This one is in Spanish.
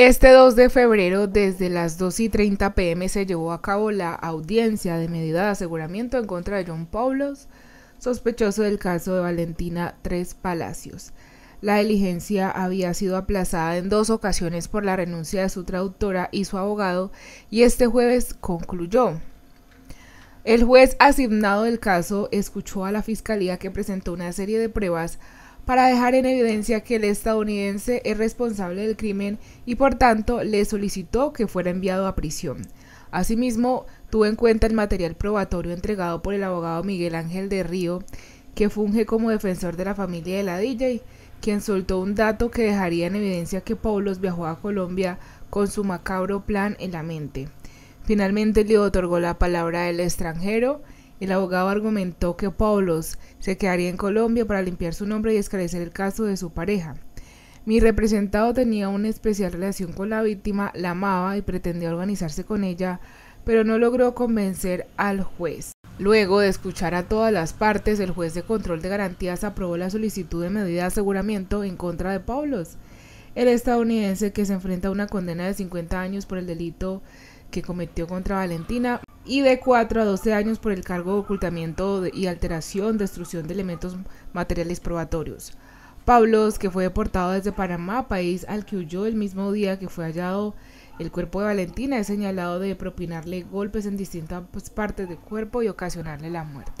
Este 2 de febrero, desde las 2 y 30 pm, se llevó a cabo la audiencia de medida de aseguramiento en contra de John Paulos, sospechoso del caso de Valentina Tres Palacios. La diligencia había sido aplazada en dos ocasiones por la renuncia de su traductora y su abogado, y este jueves concluyó. El juez asignado del caso escuchó a la fiscalía que presentó una serie de pruebas para dejar en evidencia que el estadounidense es responsable del crimen y por tanto le solicitó que fuera enviado a prisión. Asimismo, tuvo en cuenta el material probatorio entregado por el abogado Miguel Ángel de Río, que funge como defensor de la familia de la DJ, quien soltó un dato que dejaría en evidencia que Paulos viajó a Colombia con su macabro plan en la mente. Finalmente le otorgó la palabra al extranjero, el abogado argumentó que Paulos se quedaría en Colombia para limpiar su nombre y esclarecer el caso de su pareja. Mi representado tenía una especial relación con la víctima, la amaba y pretendía organizarse con ella, pero no logró convencer al juez. Luego de escuchar a todas las partes, el juez de control de garantías aprobó la solicitud de medida de aseguramiento en contra de Paulos, el estadounidense que se enfrenta a una condena de 50 años por el delito que cometió contra Valentina y de 4 a 12 años por el cargo de ocultamiento y alteración, destrucción de elementos materiales probatorios. Pablos, que fue deportado desde Panamá, país al que huyó el mismo día que fue hallado el cuerpo de Valentina, es señalado de propinarle golpes en distintas partes del cuerpo y ocasionarle la muerte.